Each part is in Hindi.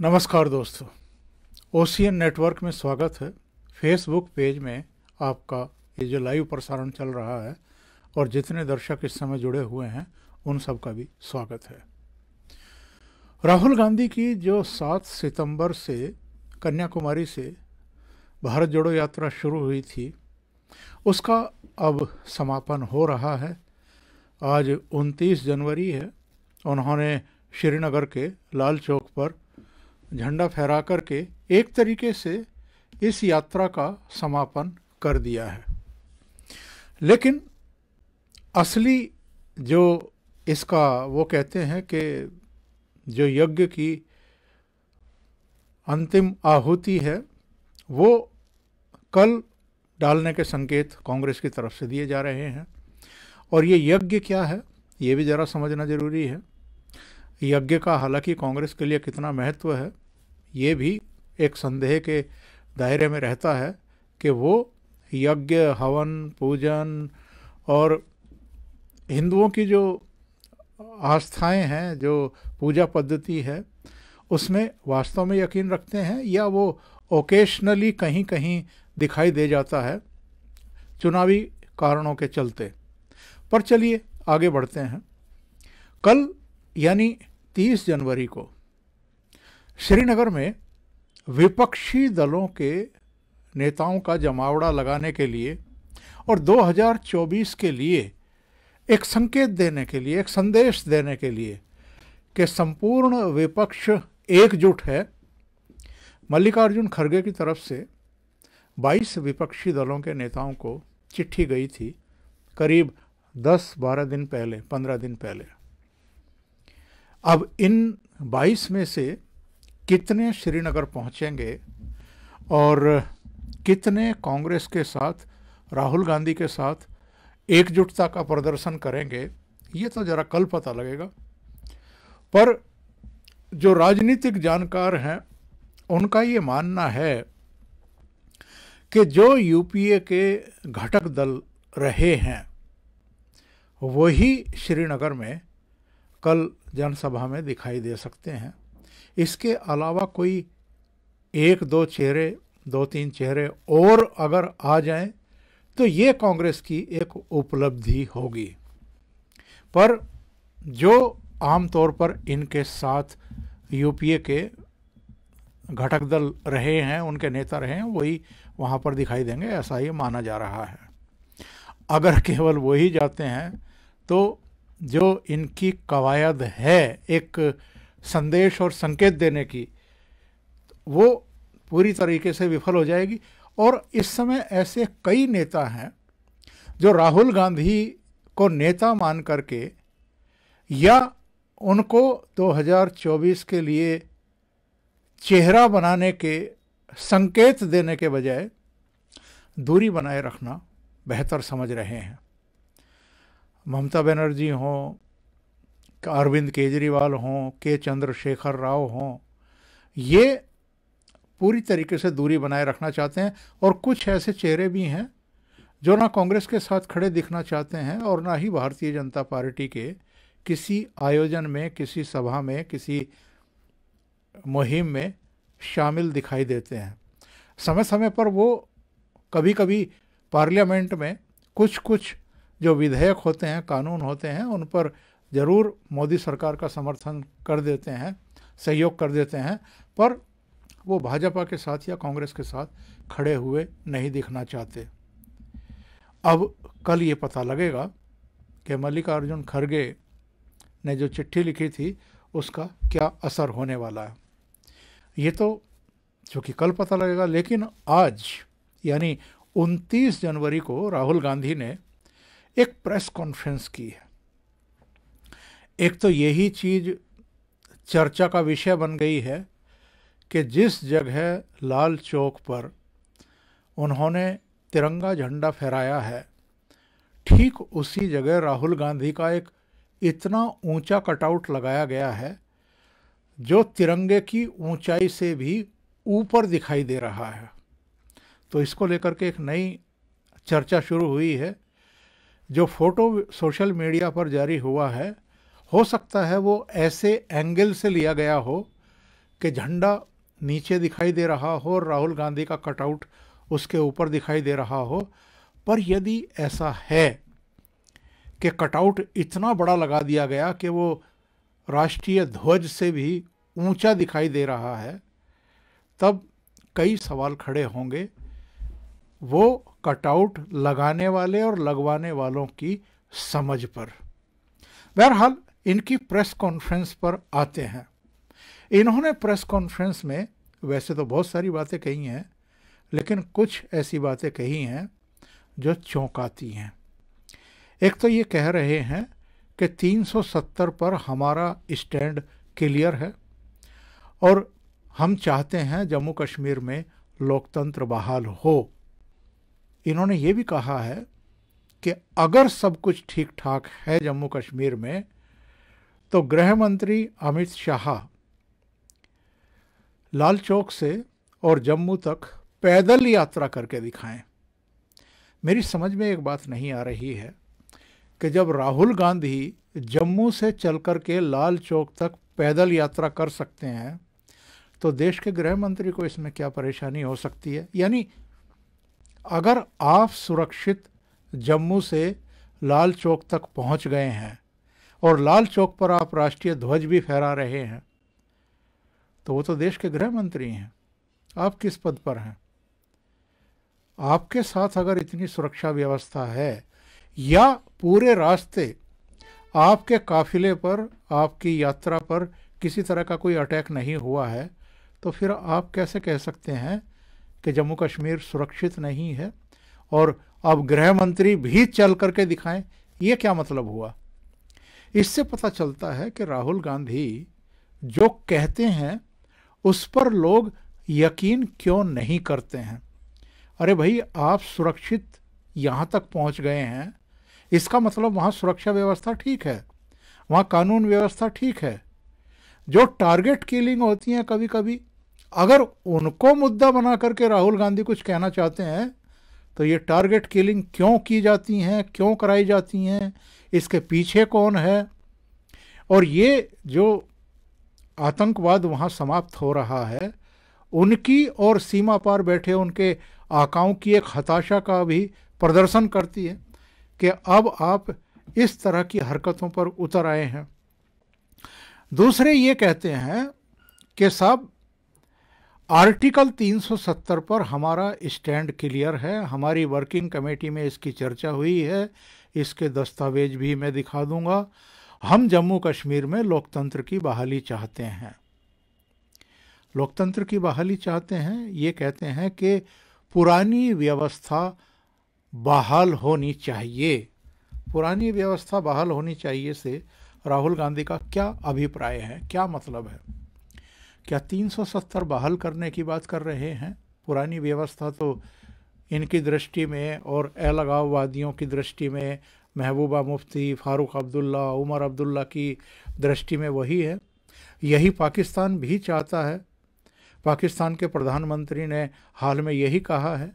नमस्कार दोस्तों ओशियन नेटवर्क में स्वागत है फेसबुक पेज में आपका ये जो लाइव प्रसारण चल रहा है और जितने दर्शक इस समय जुड़े हुए हैं उन सब का भी स्वागत है राहुल गांधी की जो 7 सितंबर से कन्याकुमारी से भारत जोड़ो यात्रा शुरू हुई थी उसका अब समापन हो रहा है आज 29 जनवरी है उन्होंने श्रीनगर के लाल चौक पर झंडा फहरा करके एक तरीके से इस यात्रा का समापन कर दिया है लेकिन असली जो इसका वो कहते हैं कि जो यज्ञ की अंतिम आहुति है वो कल डालने के संकेत कांग्रेस की तरफ से दिए जा रहे हैं और ये यज्ञ क्या है ये भी ज़रा समझना ज़रूरी है यज्ञ का हालांकि कांग्रेस के लिए कितना महत्व है ये भी एक संदेह के दायरे में रहता है कि वो यज्ञ हवन पूजन और हिंदुओं की जो आस्थाएं हैं जो पूजा पद्धति है उसमें वास्तव में यकीन रखते हैं या वो ओकेशनली कहीं कहीं दिखाई दे जाता है चुनावी कारणों के चलते पर चलिए आगे बढ़ते हैं कल यानी 30 जनवरी को श्रीनगर में विपक्षी दलों के नेताओं का जमावड़ा लगाने के लिए और 2024 के लिए एक संकेत देने के लिए एक संदेश देने के लिए कि संपूर्ण विपक्ष एकजुट है मल्लिकार्जुन खड़गे की तरफ से 22 विपक्षी दलों के नेताओं को चिट्ठी गई थी करीब 10-12 दिन पहले 15 दिन पहले अब इन 22 में से कितने श्रीनगर पहुंचेंगे और कितने कांग्रेस के साथ राहुल गांधी के साथ एकजुटता का प्रदर्शन करेंगे ये तो ज़रा कल पता लगेगा पर जो राजनीतिक जानकार हैं उनका ये मानना है कि जो यूपीए के घटक दल रहे हैं वही श्रीनगर में कल जनसभा में दिखाई दे सकते हैं इसके अलावा कोई एक दो चेहरे दो तीन चेहरे और अगर आ जाएं तो ये कांग्रेस की एक उपलब्धि होगी पर जो आमतौर पर इनके साथ यूपीए के घटक दल रहे हैं उनके नेता रहे हैं वही वहाँ पर दिखाई देंगे ऐसा ही माना जा रहा है अगर केवल वही जाते हैं तो जो इनकी कवायद है एक संदेश और संकेत देने की वो पूरी तरीके से विफल हो जाएगी और इस समय ऐसे कई नेता हैं जो राहुल गांधी को नेता मान करके या उनको 2024 के लिए चेहरा बनाने के संकेत देने के बजाय दूरी बनाए रखना बेहतर समझ रहे हैं ममता बनर्जी हों अरविंद केजरीवाल हों के चंद्रशेखर राव हों ये पूरी तरीके से दूरी बनाए रखना चाहते हैं और कुछ ऐसे चेहरे भी हैं जो ना कांग्रेस के साथ खड़े दिखना चाहते हैं और ना ही भारतीय जनता पार्टी के किसी आयोजन में किसी सभा में किसी मुहिम में शामिल दिखाई देते हैं समय समय पर वो कभी कभी पार्लियामेंट में कुछ कुछ जो विधेयक होते हैं कानून होते हैं उन पर ज़रूर मोदी सरकार का समर्थन कर देते हैं सहयोग कर देते हैं पर वो भाजपा के साथ या कांग्रेस के साथ खड़े हुए नहीं दिखना चाहते अब कल ये पता लगेगा कि मल्लिकार्जुन खड़गे ने जो चिट्ठी लिखी थी उसका क्या असर होने वाला है ये तो चूँकि कल पता लगेगा लेकिन आज यानी 29 जनवरी को राहुल गांधी ने एक प्रेस कॉन्फ्रेंस की है एक तो यही चीज चर्चा का विषय बन गई है कि जिस जगह लाल चौक पर उन्होंने तिरंगा झंडा फहराया है ठीक उसी जगह राहुल गांधी का एक इतना ऊंचा कटआउट लगाया गया है जो तिरंगे की ऊंचाई से भी ऊपर दिखाई दे रहा है तो इसको लेकर के एक नई चर्चा शुरू हुई है जो फ़ोटो सोशल मीडिया पर जारी हुआ है हो सकता है वो ऐसे एंगल से लिया गया हो कि झंडा नीचे दिखाई दे रहा हो और राहुल गांधी का कटआउट उसके ऊपर दिखाई दे रहा हो पर यदि ऐसा है कि कटआउट इतना बड़ा लगा दिया गया कि वो राष्ट्रीय ध्वज से भी ऊंचा दिखाई दे रहा है तब कई सवाल खड़े होंगे वो कटआउट लगाने वाले और लगवाने वालों की समझ पर बहरहाल इनकी प्रेस कॉन्फ्रेंस पर आते हैं इन्होंने प्रेस कॉन्फ्रेंस में वैसे तो बहुत सारी बातें कही हैं लेकिन कुछ ऐसी बातें कही हैं जो चौंकाती हैं एक तो ये कह रहे हैं कि 370 पर हमारा स्टैंड क्लियर है और हम चाहते हैं जम्मू कश्मीर में लोकतंत्र बहाल हो इन्होंने ये भी कहा है कि अगर सब कुछ ठीक ठाक है जम्मू कश्मीर में तो गृह मंत्री अमित शाह लाल चौक से और जम्मू तक पैदल यात्रा करके दिखाएं मेरी समझ में एक बात नहीं आ रही है कि जब राहुल गांधी जम्मू से चल के लाल चौक तक पैदल यात्रा कर सकते हैं तो देश के गृह मंत्री को इसमें क्या परेशानी हो सकती है यानी अगर आप सुरक्षित जम्मू से लाल चौक तक पहुंच गए हैं और लाल चौक पर आप राष्ट्रीय ध्वज भी फहरा रहे हैं तो वो तो देश के गृह मंत्री हैं आप किस पद पर हैं आपके साथ अगर इतनी सुरक्षा व्यवस्था है या पूरे रास्ते आपके काफिले पर आपकी यात्रा पर किसी तरह का कोई अटैक नहीं हुआ है तो फिर आप कैसे कह सकते हैं कि जम्मू कश्मीर सुरक्षित नहीं है और अब गृह मंत्री भी चल करके दिखाएं ये क्या मतलब हुआ इससे पता चलता है कि राहुल गांधी जो कहते हैं उस पर लोग यकीन क्यों नहीं करते हैं अरे भाई आप सुरक्षित यहाँ तक पहुँच गए हैं इसका मतलब वहाँ सुरक्षा व्यवस्था ठीक है वहाँ कानून व्यवस्था ठीक है जो टारगेट किलिंग होती हैं कभी कभी अगर उनको मुद्दा बना करके राहुल गांधी कुछ कहना चाहते हैं तो ये टारगेट किलिंग क्यों की जाती हैं क्यों कराई जाती हैं इसके पीछे कौन है और ये जो आतंकवाद वहाँ समाप्त हो रहा है उनकी और सीमा पार बैठे उनके आकाओं की एक हताशा का भी प्रदर्शन करती है कि अब आप इस तरह की हरकतों पर उतर आए हैं दूसरे ये कहते हैं कि साहब आर्टिकल 370 पर हमारा स्टैंड क्लियर है हमारी वर्किंग कमेटी में इसकी चर्चा हुई है इसके दस्तावेज भी मैं दिखा दूंगा हम जम्मू कश्मीर में लोकतंत्र की बहाली चाहते हैं लोकतंत्र की बहाली चाहते हैं ये कहते हैं कि पुरानी व्यवस्था बहाल होनी चाहिए पुरानी व्यवस्था बहाल होनी चाहिए से राहुल गांधी का क्या अभिप्राय है क्या मतलब है क्या 370 बहाल करने की बात कर रहे हैं पुरानी व्यवस्था तो इनकी दृष्टि में और अलगाववादियों की दृष्टि में महबूबा मुफ्ती फारूक अब्दुल्ला उमर अब्दुल्ला की दृष्टि में वही है यही पाकिस्तान भी चाहता है पाकिस्तान के प्रधानमंत्री ने हाल में यही कहा है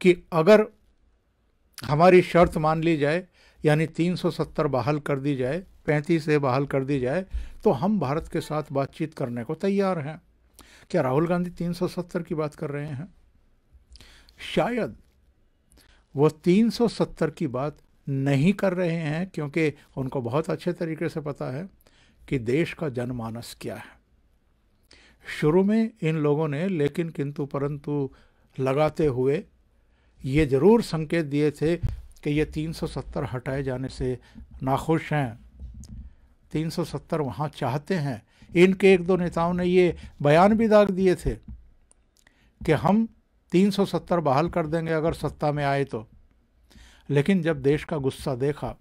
कि अगर हमारी शर्त मान ली जाए यानी 370 बहाल कर दी जाए पैंतीस ए बहाल कर दी जाए तो हम भारत के साथ बातचीत करने को तैयार हैं क्या राहुल गांधी 370 की बात कर रहे हैं शायद वो 370 की बात नहीं कर रहे हैं क्योंकि उनको बहुत अच्छे तरीके से पता है कि देश का जनमानस क्या है शुरू में इन लोगों ने लेकिन किंतु परंतु लगाते हुए ये ज़रूर संकेत दिए थे कि ये 370 हटाए जाने से नाखुश हैं तीन सौ सत्तर वहाँ चाहते हैं इनके एक दो नेताओं ने ये बयान भी दाग दिए थे कि हम तीन सौ सत्तर बहाल कर देंगे अगर सत्ता में आए तो लेकिन जब देश का गुस्सा देखा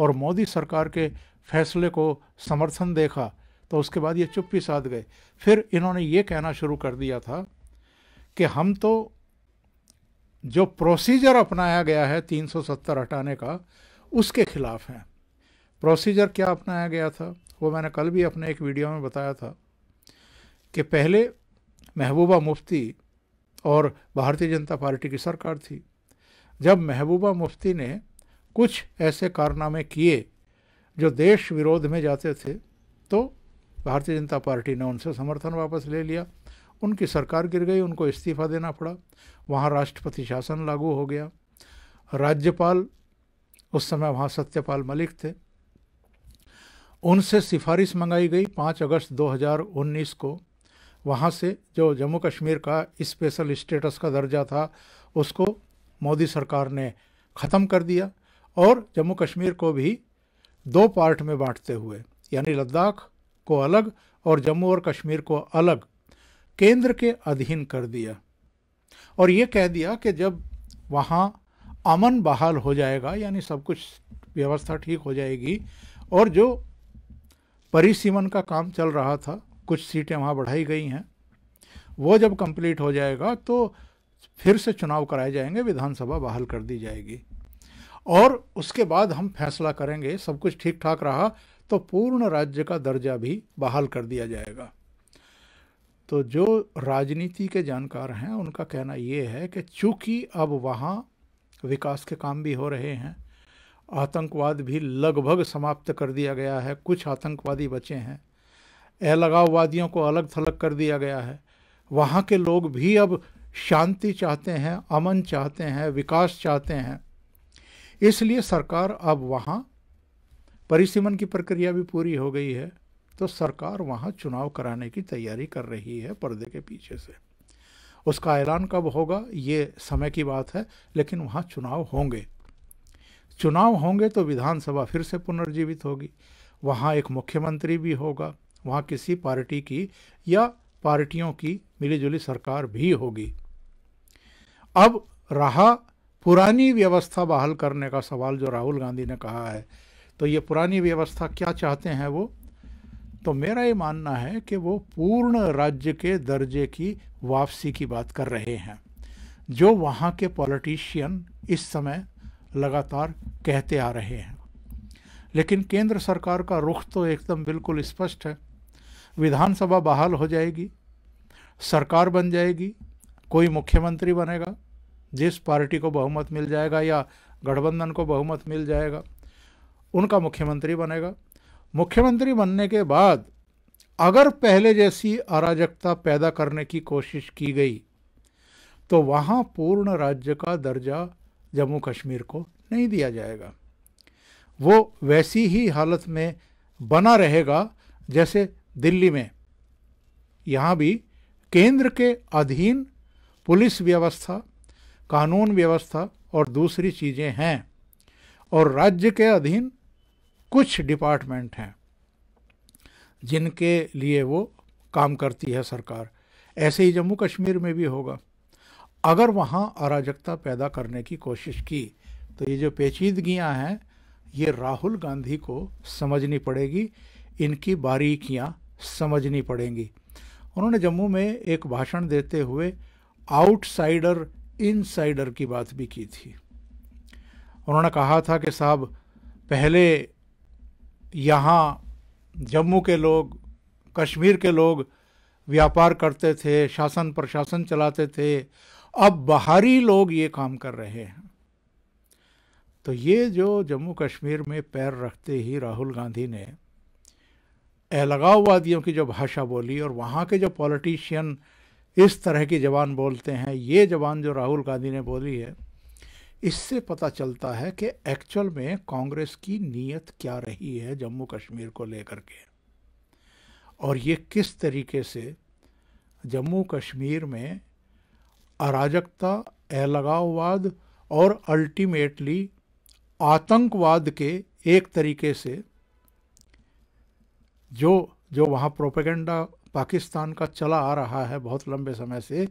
और मोदी सरकार के फैसले को समर्थन देखा तो उसके बाद ये चुप्पी साध गए फिर इन्होंने ये कहना शुरू कर दिया था कि हम तो जो प्रोसीजर अपनाया गया है 370 हटाने का उसके खिलाफ हैं प्रोसीजर क्या अपनाया गया था वो मैंने कल भी अपने एक वीडियो में बताया था कि पहले महबूबा मुफ्ती और भारतीय जनता पार्टी की सरकार थी जब महबूबा मुफ्ती ने कुछ ऐसे कारनामे किए जो देश विरोध में जाते थे तो भारतीय जनता पार्टी ने उनसे समर्थन वापस ले लिया उनकी सरकार गिर गई उनको इस्तीफा देना पड़ा वहाँ राष्ट्रपति शासन लागू हो गया राज्यपाल उस समय वहाँ सत्यपाल मलिक थे उनसे सिफारिश मंगाई गई 5 अगस्त 2019 को वहाँ से जो जम्मू कश्मीर का स्पेशल स्टेटस का दर्जा था उसको मोदी सरकार ने ख़त्म कर दिया और जम्मू कश्मीर को भी दो पार्ट में बांटते हुए यानी लद्दाख को अलग और जम्मू और कश्मीर को अलग केंद्र के अधीन कर दिया और ये कह दिया कि जब वहाँ अमन बहाल हो जाएगा यानी सब कुछ व्यवस्था ठीक हो जाएगी और जो परिसीमन का काम चल रहा था कुछ सीटें वहाँ बढ़ाई गई हैं वो जब कंप्लीट हो जाएगा तो फिर से चुनाव कराए जाएंगे विधानसभा बहाल कर दी जाएगी और उसके बाद हम फैसला करेंगे सब कुछ ठीक ठाक रहा तो पूर्ण राज्य का दर्जा भी बहाल कर दिया जाएगा तो जो राजनीति के जानकार हैं उनका कहना ये है कि चूंकि अब वहाँ विकास के काम भी हो रहे हैं आतंकवाद भी लगभग समाप्त कर दिया गया है कुछ आतंकवादी बचे हैं अलगाववादियों को अलग थलग कर दिया गया है वहाँ के लोग भी अब शांति चाहते हैं अमन चाहते हैं विकास चाहते हैं इसलिए सरकार अब वहाँ परिसीमन की प्रक्रिया भी पूरी हो गई है तो सरकार वहाँ चुनाव कराने की तैयारी कर रही है पर्दे के पीछे से उसका ऐलान कब होगा ये समय की बात है लेकिन वहाँ चुनाव होंगे चुनाव होंगे तो विधानसभा फिर से पुनर्जीवित होगी वहाँ एक मुख्यमंत्री भी होगा वहाँ किसी पार्टी की या पार्टियों की मिलीजुली सरकार भी होगी अब रहा पुरानी व्यवस्था बहाल करने का सवाल जो राहुल गांधी ने कहा है तो ये पुरानी व्यवस्था क्या चाहते हैं वो तो मेरा ये मानना है कि वो पूर्ण राज्य के दर्जे की वापसी की बात कर रहे हैं जो वहाँ के पॉलिटिशियन इस समय लगातार कहते आ रहे हैं लेकिन केंद्र सरकार का रुख तो एकदम बिल्कुल स्पष्ट है विधानसभा बहाल हो जाएगी सरकार बन जाएगी कोई मुख्यमंत्री बनेगा जिस पार्टी को बहुमत मिल जाएगा या गठबंधन को बहुमत मिल जाएगा उनका मुख्यमंत्री बनेगा मुख्यमंत्री बनने के बाद अगर पहले जैसी अराजकता पैदा करने की कोशिश की गई तो वहाँ पूर्ण राज्य का दर्जा जम्मू कश्मीर को नहीं दिया जाएगा वो वैसी ही हालत में बना रहेगा जैसे दिल्ली में यहाँ भी केंद्र के अधीन पुलिस व्यवस्था कानून व्यवस्था और दूसरी चीज़ें हैं और राज्य के अधीन कुछ डिपार्टमेंट हैं जिनके लिए वो काम करती है सरकार ऐसे ही जम्मू कश्मीर में भी होगा अगर वहाँ अराजकता पैदा करने की कोशिश की तो ये जो पेचीदगियाँ हैं ये राहुल गांधी को समझनी पड़ेगी इनकी बारीकियाँ समझनी पड़ेंगी उन्होंने जम्मू में एक भाषण देते हुए आउटसाइडर इनसाइडर की बात भी की थी उन्होंने कहा था कि साहब पहले यहाँ जम्मू के लोग कश्मीर के लोग व्यापार करते थे शासन प्रशासन चलाते थे अब बाहरी लोग ये काम कर रहे हैं तो ये जो जम्मू कश्मीर में पैर रखते ही राहुल गांधी ने अलगाववादियों की जो भाषा बोली और वहाँ के जो पॉलिटिशियन इस तरह की जबान बोलते हैं ये जबान जो राहुल गांधी ने बोली है इससे पता चलता है कि एक्चुअल में कांग्रेस की नीयत क्या रही है जम्मू कश्मीर को लेकर के और ये किस तरीके से जम्मू कश्मीर में अराजकता अलगाववाद और अल्टीमेटली आतंकवाद के एक तरीके से जो जो वहाँ प्रोपेगेंडा पाकिस्तान का चला आ रहा है बहुत लंबे समय से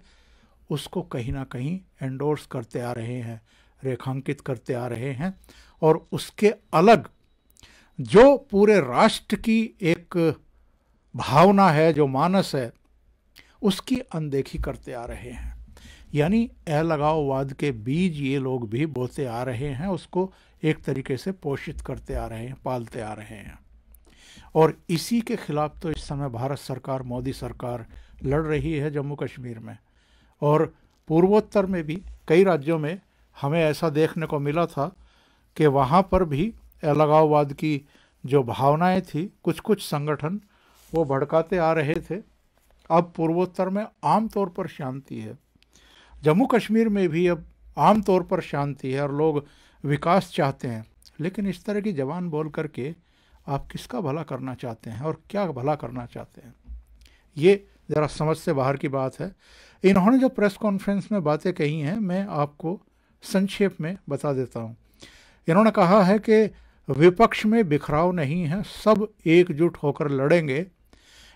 उसको कहीं ना कहीं एंडोर्स करते आ रहे हैं रेखांकित करते आ रहे हैं और उसके अलग जो पूरे राष्ट्र की एक भावना है जो मानस है उसकी अनदेखी करते आ रहे हैं यानी अलगाववाद के बीज ये लोग भी बोते आ रहे हैं उसको एक तरीके से पोषित करते आ रहे हैं पालते आ रहे हैं और इसी के खिलाफ तो इस समय भारत सरकार मोदी सरकार लड़ रही है जम्मू कश्मीर में और पूर्वोत्तर में भी कई राज्यों में हमें ऐसा देखने को मिला था कि वहाँ पर भी अलगाववाद की जो भावनाएं थी कुछ कुछ संगठन वो भड़काते आ रहे थे अब पूर्वोत्तर में आमतौर पर शांति है जम्मू कश्मीर में भी अब आमतौर पर शांति है और लोग विकास चाहते हैं लेकिन इस तरह की जबान बोल करके आप किसका भला करना चाहते हैं और क्या भला करना चाहते हैं ये ज़रा समझ से बाहर की बात है इन्होंने जो प्रेस कॉन्फ्रेंस में बातें कही हैं मैं आपको संक्षेप में बता देता हूँ इन्होंने कहा है कि विपक्ष में बिखराव नहीं है सब एकजुट होकर लड़ेंगे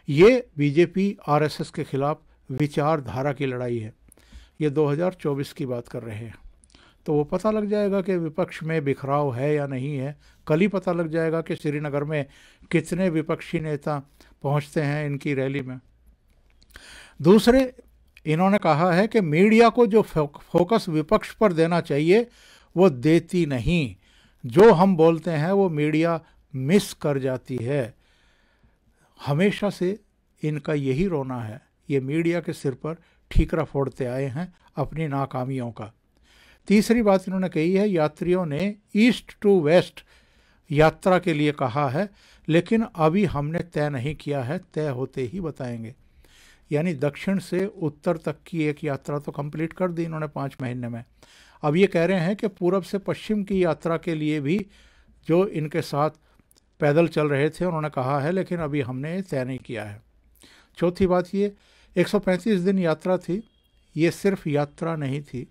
ये बीजेपी आरएसएस के खिलाफ विचारधारा की लड़ाई है ये 2024 की बात कर रहे हैं तो वो पता लग जाएगा कि विपक्ष में बिखराव है या नहीं है कल ही पता लग जाएगा कि श्रीनगर में कितने विपक्षी नेता पहुंचते हैं इनकी रैली में दूसरे इन्होंने कहा है कि मीडिया को जो फोकस विपक्ष पर देना चाहिए वो देती नहीं जो हम बोलते हैं वो मीडिया मिस कर जाती है हमेशा से इनका यही रोना है ये मीडिया के सिर पर ठीकरा फोड़ते आए हैं अपनी नाकामियों का तीसरी बात इन्होंने कही है यात्रियों ने ईस्ट टू वेस्ट यात्रा के लिए कहा है लेकिन अभी हमने तय नहीं किया है तय होते ही बताएंगे यानी दक्षिण से उत्तर तक की एक यात्रा तो कंप्लीट कर दी इन्होंने पाँच महीने में अब ये कह रहे हैं कि पूरब से पश्चिम की यात्रा के लिए भी जो इनके साथ पैदल चल रहे थे उन्होंने कहा है लेकिन अभी हमने तय नहीं किया है चौथी बात ये 135 दिन यात्रा थी ये सिर्फ यात्रा नहीं थी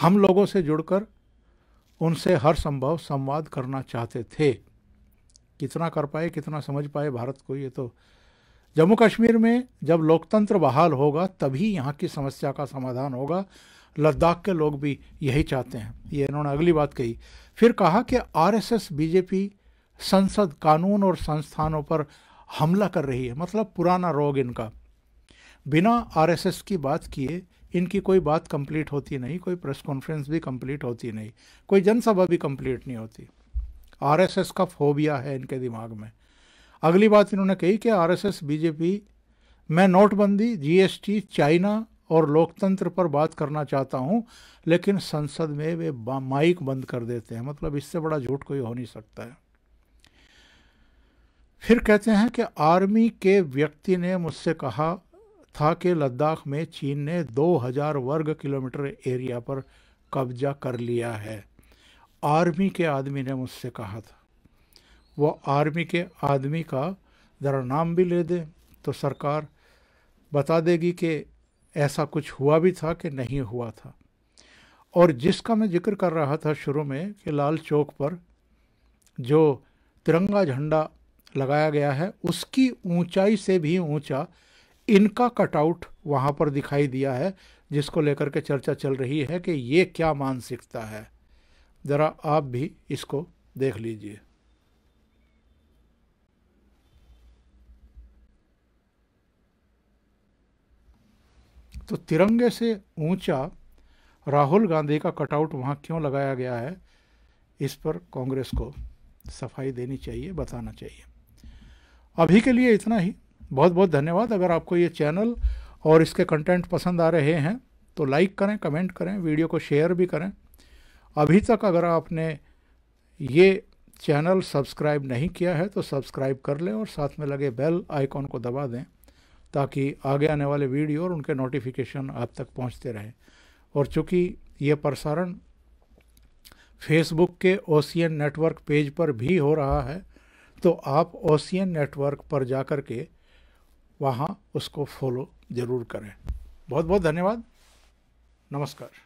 हम लोगों से जुड़कर उनसे हर संभव संवाद करना चाहते थे कितना कर पाए कितना समझ पाए भारत को ये तो जम्मू कश्मीर में जब लोकतंत्र बहाल होगा तभी यहाँ की समस्या का समाधान होगा लद्दाख के लोग भी यही चाहते हैं ये इन्होंने अगली बात कही फिर कहा कि आरएसएस बीजेपी संसद कानून और संस्थानों पर हमला कर रही है मतलब पुराना रोग इनका बिना आरएसएस की बात किए इनकी कोई बात कंप्लीट होती नहीं कोई प्रेस कॉन्फ्रेंस भी कंप्लीट होती नहीं कोई जनसभा भी कंप्लीट नहीं होती आरएसएस का फोबिया है इनके दिमाग में अगली बात इन्होंने कही कि आरएसएस बीजेपी मैं नोटबंदी जीएसटी चाइना और लोकतंत्र पर बात करना चाहता हूं लेकिन संसद में वे माइक बंद कर देते हैं मतलब इससे बड़ा झूठ कोई हो नहीं सकता है फिर कहते हैं कि आर्मी के व्यक्ति ने मुझसे कहा था कि लद्दाख में चीन ने 2000 वर्ग किलोमीटर एरिया पर कब्जा कर लिया है आर्मी के आदमी ने मुझसे कहा था वो आर्मी के आदमी का ज़रा नाम भी ले दें तो सरकार बता देगी कि ऐसा कुछ हुआ भी था कि नहीं हुआ था और जिसका मैं जिक्र कर रहा था शुरू में कि लाल चौक पर जो तिरंगा झंडा लगाया गया है उसकी ऊंचाई से भी ऊंचा इनका कटआउट वहाँ पर दिखाई दिया है जिसको लेकर के चर्चा चल रही है कि ये क्या मानसिकता है ज़रा आप भी इसको देख लीजिए तो तिरंगे से ऊंचा राहुल गांधी का कटआउट वहाँ क्यों लगाया गया है इस पर कांग्रेस को सफाई देनी चाहिए बताना चाहिए अभी के लिए इतना ही बहुत बहुत धन्यवाद अगर आपको ये चैनल और इसके कंटेंट पसंद आ रहे हैं तो लाइक करें कमेंट करें वीडियो को शेयर भी करें अभी तक अगर आपने ये चैनल सब्सक्राइब नहीं किया है तो सब्सक्राइब कर लें और साथ में लगे बेल आइकॉन को दबा दें ताकि आगे आने वाले वीडियो और उनके नोटिफिकेशन आप तक पहुंचते रहें और चूँकि ये प्रसारण फेसबुक के ओसियन नेटवर्क पेज पर भी हो रहा है तो आप ओसियन नेटवर्क पर जाकर के वहाँ उसको फॉलो ज़रूर करें बहुत बहुत धन्यवाद नमस्कार